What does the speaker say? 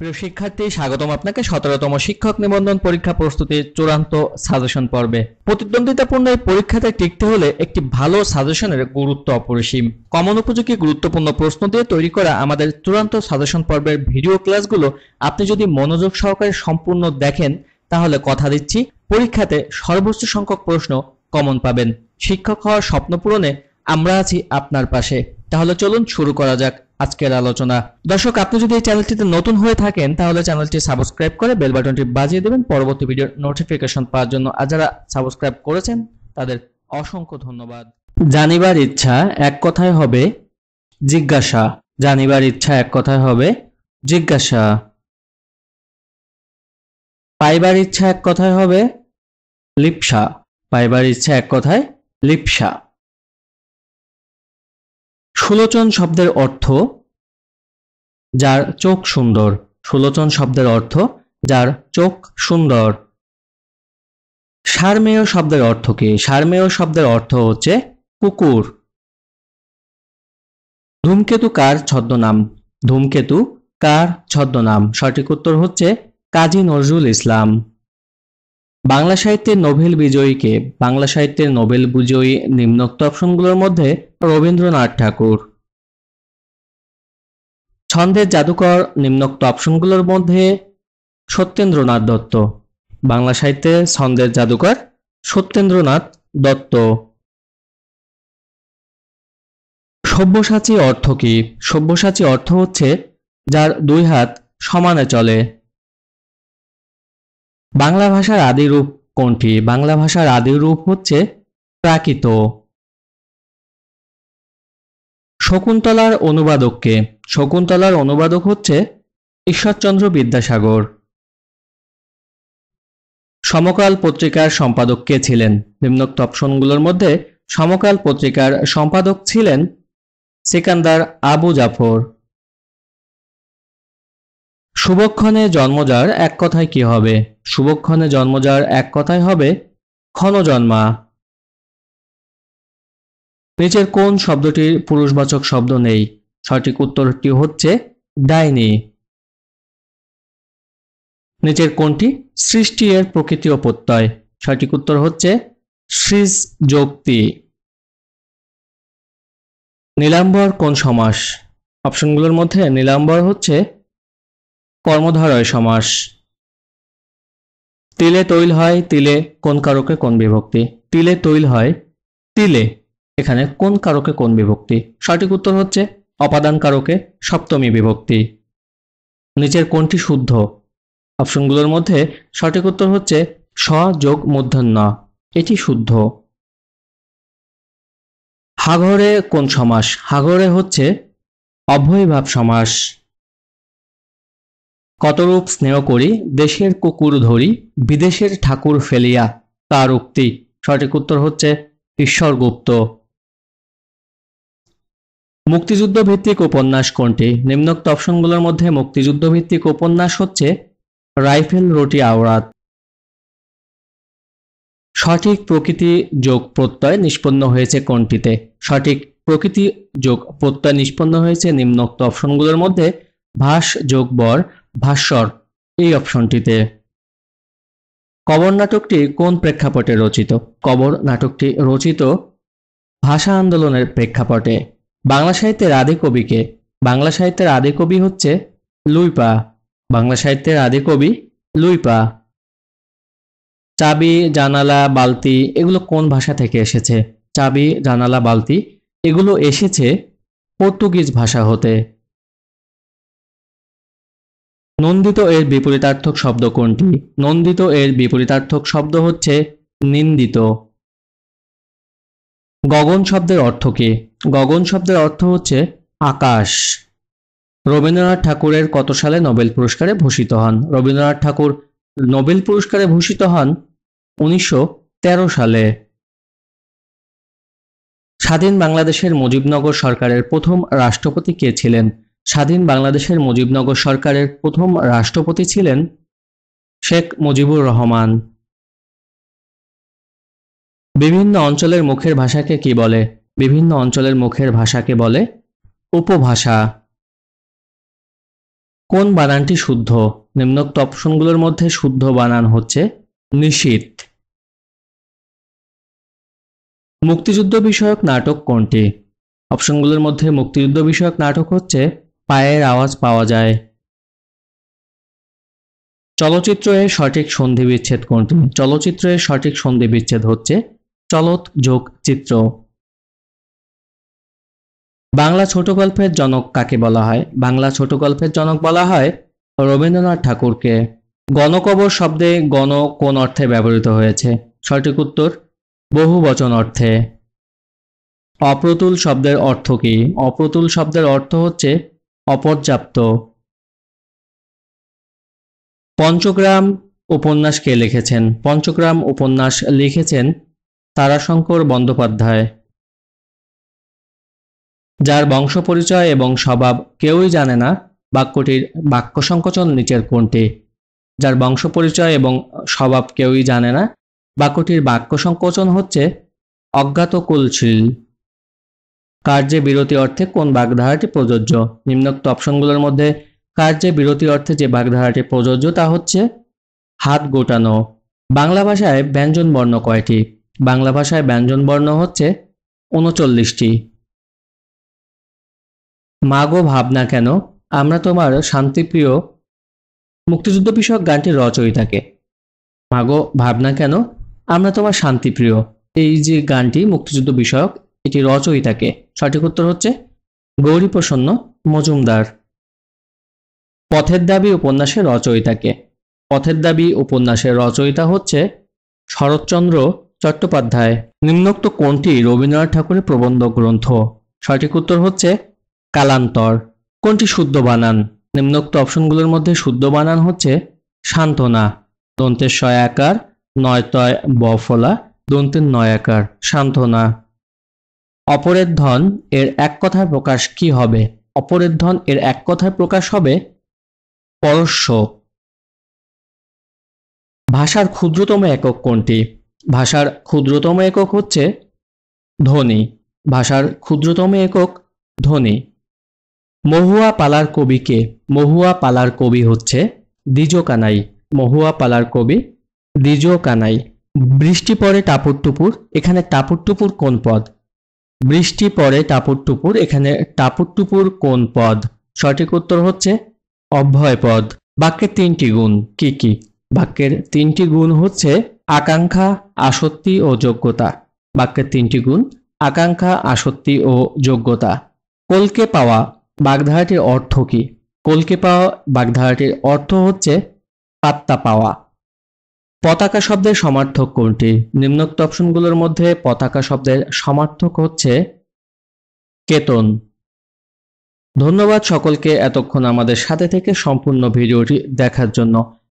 প্রিয় শিক্ষার্থী স্বাগতম আপনাকে সতেরোতম শিক্ষক নিবন্ধন পরীক্ষা প্রস্তুতির চূড়ান্ত সাজেশন পর্বে প্রতিদ্বন্দ্বিতাপূর্ণ এই পরীক্ষাতে টিকতে হলে একটি ভালো সাজেশনের গুরুত্ব অপরিসীম কমন উপযোগী গুরুত্বপূর্ণ প্রশ্ন দিয়ে তৈরি করা আমাদের চূড়ান্ত সাজেশন পর্বের ভিডিও ক্লাসগুলো আপনি যদি মনোযোগ সহকারে সম্পূর্ণ দেখেন তাহলে কথা দিচ্ছি পরীক্ষাতে সর্বোচ্চ সংখ্যক প্রশ্ন কমন পাবেন শিক্ষক হওয়ার স্বপ্ন পূরণে আমরা আছি আপনার পাশে তাহলে চলুন শুরু করা যাক আজকের আলোচনা দর্শক আপনি যদি এই চ্যানেলটিতে নতুন হয়ে থাকেন তাহলে চ্যানেলটি সাবস্ক্রাইব করে বেল বাটনটি বাজিয়ে দেবেন পরবর্তী ভিডিওর নোটিফিকেশন পাওয়ার জন্য আর যারা সাবস্ক্রাইব করেছেন তাদের অসংখ্য ধন্যবাদ জানিবার ইচ্ছা এক কথায় হবে জিজ্ঞাসা জানিবার ইচ্ছা এক কথায় হবে জিজ্ঞাসা পাইবার ইচ্ছা এক কথায় হবে লিপসা পাইবার ইচ্ছা এক কথায় লিপসা সুলোচন শব্দের অর্থ যার চোখ সুন্দর সুলোচন শব্দের অর্থ যার চোখ সুন্দর সারমেয় শব্দের অর্থ কি সারমেয় শব্দের অর্থ হচ্ছে কুকুর ধূমকেতু কার ছদ্মনাম ধূমকেতু কার ছদ্মনাম সঠিক উত্তর হচ্ছে কাজী নজরুল ইসলাম বাংলা সাহিত্যের নোবেল বিজয়ীকে বাংলা সাহিত্যের নোবেল বিজয়ী নিম্নোক্ত অপশনগুলোর মধ্যে রবীন্দ্রনাথ ঠাকুর ছন্দের জাদুকর নিম্নোক্ত অপশনগুলোর মধ্যে সত্যেন্দ্রনাথ দত্ত বাংলা সাহিত্যে ছন্দের জাদুকর সত্যেন্দ্রনাথ দত্ত সব্যসাচী অর্থ কি সব্যসাচী অর্থ হচ্ছে যার দুই হাত সমানে চলে বাংলা ভাষার আদি রূপ কোনটি বাংলা ভাষার আদি রূপ হচ্ছে প্রাকৃত শকুন্তলার অনুবাদককে শকুন্তলার অনুবাদক হচ্ছে ঈশ্বরচন্দ্র বিদ্যাসাগর সমকাল পত্রিকার সম্পাদক কে ছিলেন নিম্নোক্ত অপশনগুলোর মধ্যে সমকাল পত্রিকার সম্পাদক ছিলেন সিকান্দার আবু জাফর শুভক্ষণে জন্মজার এক কথায় কি হবে শুভক্ষণে জন্মজার এক কথায় হবে ক্ষণজন্মা নিচের কোন শব্দটির পুরুষবাচক শব্দ নেই সঠিক উত্তরটি হচ্ছে ডাইনি নিচের কোনটি সৃষ্টি এর প্রকৃতি ও প্রত্যয় সঠিক উত্তর হচ্ছে সৃজ যুক্তি নীলাম্বর কোন সমাস অপশনগুলোর মধ্যে নীলাম্বর হচ্ছে কর্মধারয় সমাস তিলে তৈল হয় তিলে কোন কারকে কোন বিভক্তি তিলে তৈল হয় তিলে এখানে কোন কারকে কোন বিভক্তি সঠিক উত্তর হচ্ছে অপাদান কারকে সপ্তমী বিভক্তি নিচের কোনটি শুদ্ধ অপশনগুলোর মধ্যে সঠিক উত্তর হচ্ছে স যোগ মধ্যাহ্ন এটি শুদ্ধ হাঘরে কোন সমাস হাঘরে হচ্ছে অভয়ভাব সমাস কতরূপ স্নেহ করি দেশের কুকুর ধরি বিদেশের ঠাকুর ফেলিয়া তার উক্তি সঠিক উত্তর হচ্ছে ঈশ্বরগুপ্ত মুক্তিযুদ্ধ ভিত্তিক উপন্যাস কোনটি নিম্নোক্ত অপশনগুলোর মধ্যে মুক্তিযুদ্ধ ভিত্তিক উপন্যাস হচ্ছে রাইফেল রুটি আওরাত সঠিক প্রকৃতি যোগ প্রত্যয় নিষ্পন্ন হয়েছে কোনটিতে সঠিক প্রকৃতি যোগ প্রত্যয় নিষ্পন্ন হয়েছে নিম্নোক্ত অপশনগুলোর মধ্যে ভাস যোগ বর ভাস্বর এই অপশনটিতে কবর নাটকটি কোন প্রেক্ষাপটে রচিত কবর নাটকটি রচিত ভাষা আন্দোলনের প্রেক্ষাপটে বাংলা সাহিত্যের আদি কবিকে বাংলা সাহিত্যের আদি কবি হচ্ছে লুইপা বাংলা সাহিত্যের আদি কবি লুইপা চাবি জানালা বালতি এগুলো কোন ভাষা থেকে এসেছে চাবি জানালা বালতি এগুলো এসেছে পর্তুগিজ ভাষা হতে নন্দিত এর বিপরীতার্থক শব্দ কোনটি নন্দিত এর বিপরীতার্থক শব্দ হচ্ছে নিন্দিত গগন শব্দের অর্থ কি গগন শব্দের অর্থ হচ্ছে আকাশ রবীন্দ্রনাথ ঠাকুরের কত সালে নোবেল পুরস্কারে ভূষিত হন রবীন্দ্রনাথ ঠাকুর নোবেল পুরস্কারে ভূষিত হন উনিশশো সালে স্বাধীন বাংলাদেশের মুজিবনগর সরকারের প্রথম রাষ্ট্রপতি কে ছিলেন স্বাধীন বাংলাদেশের মুজিবনগর সরকারের প্রথম রাষ্ট্রপতি ছিলেন শেখ মুজিবুর রহমান বিভিন্ন অঞ্চলের মুখের ভাষাকে কি বলে বিভিন্ন অঞ্চলের মুখের ভাষাকে বলে উপভাষা কোন বানানটি শুদ্ধ নিম্নোক্ত অপশনগুলোর মধ্যে শুদ্ধ বানান হচ্ছে নিশীত মুক্তিযুদ্ধ বিষয়ক নাটক কোনটি অপশনগুলোর মধ্যে মুক্তিযুদ্ধ বিষয়ক নাটক হচ্ছে পায়ের আওয়াজ পাওয়া যায় চলচ্চিত্র এর সঠিক সন্ধি বিচ্ছেদ কোনটি চলচ্চিত্র এর সঠিক সন্ধি বিচ্ছেদ হচ্ছে চলত যোগ চিত্র বাংলা ছোট গল্পের জনক কাকে বলা হয় বাংলা ছোট গল্পের জনক বলা হয় রবীন্দ্রনাথ ঠাকুরকে গণকবর শব্দে গণ কোন অর্থে ব্যবহৃত হয়েছে সঠিক উত্তর বহু বচন অর্থে অপ্রতুল শব্দের অর্থ কি অপ্রতুল শব্দের অর্থ হচ্ছে অপর্যাপ্ত পঞ্চগ্রাম উপন্যাস কে লিখেছেন পঞ্চগ্রাম উপন্যাস লিখেছেন তারাশঙ্কর বন্দ্যোপাধ্যায় যার বংশ পরিচয় এবং স্বভাব কেউই জানে না বাক্যটির বাক্য সংকোচন নিচের কোনটি যার বংশ পরিচয় এবং স্বভাব কেউই জানে না বাক্যটির বাক্য সংকোচন হচ্ছে অজ্ঞাত কুলশীল কার্যে বিরতি অর্থে কোন বাগধারাটি প্রযোজ্য নিম্নোক্ত অপশনগুলোর মধ্যে কার্যে বিরতি অর্থে যে বাগধারাটি প্রযোজ্য তা হচ্ছে হাত গোটানো বাংলা ভাষায় ব্যঞ্জনবর্ণ কয়টি বাংলা ভাষায় ব্যঞ্জনবর্ণ হচ্ছে উনচল্লিশটি মাগো ভাবনা কেন আমরা তোমার শান্তিপ্রিয় মুক্তিযুদ্ধ বিষয়ক গানটির রচয়িতাকে মাগো ভাবনা কেন আমরা তোমার শান্তিপ্রিয় এই যে গানটি মুক্তিযুদ্ধ বিষয়ক এটি রচয়িতাকে সঠিক উত্তর হচ্ছে গৌরীপ্রসন্ন মজুমদার পথের দাবি উপন্যাসের রচয়িতাকে পথের দাবি উপন্যাসের রচয়িতা হচ্ছে শরৎচন্দ্র চট্টোপাধ্যায় নিম্নোক্ত কোনটি রবীন্দ্রনাথ ঠাকুরের প্রবন্ধ গ্রন্থ সঠিক উত্তর হচ্ছে কালান্তর কোনটি শুদ্ধ বানান নিম্নোক্ত অপশনগুলোর মধ্যে শুদ্ধ বানান হচ্ছে সান্ত্বনা দন্তের শয়াকার নয়তয় বফলা দন্তের নয়াকার সান্ত্বনা অপরের ধন এর এক কথায় প্রকাশ কি হবে অপরের ধন এর এক কথায় প্রকাশ হবে পরস্য ভাষার ক্ষুদ্রতম একক কোনটি ভাষার ক্ষুদ্রতম একক হচ্ছে ধ্বনি ভাষার ক্ষুদ্রতম একক ধ্বনি মহুয়া পালার কবিকে মহুয়া পালার কবি হচ্ছে দ্বিজ কানাই মহুয়া পালার কবি দ্বিজো কানাই বৃষ্টি পরে টাপুর টুপুর এখানে টাপুর টুপুর কোন পদ বৃষ্টি পড়ে টাপুরটুপুর এখানে টাপুরটুপুর কোন পদ সঠিক উত্তর হচ্ছে অভ্যয় পদ বাক্যের তিনটি গুণ কি কি বাক্যের তিনটি গুণ হচ্ছে আকাঙ্ক্ষা আসক্তি ও যোগ্যতা বাক্যের তিনটি গুণ আকাঙ্ক্ষা আসক্তি ও যোগ্যতা কলকে পাওয়া বাগধারাটির অর্থ কি কলকে পাওয়া বাগধারাটির অর্থ হচ্ছে পাত্তা পাওয়া পতাকা শব্দের সমার্থক কোনটি নিম্নোক্ত অপশনগুলোর মধ্যে পতাকা শব্দের সমার্থক হচ্ছে কেতন ধন্যবাদ সকলকে এতক্ষণ আমাদের সাথে থেকে সম্পূর্ণ ভিডিওটি দেখার জন্য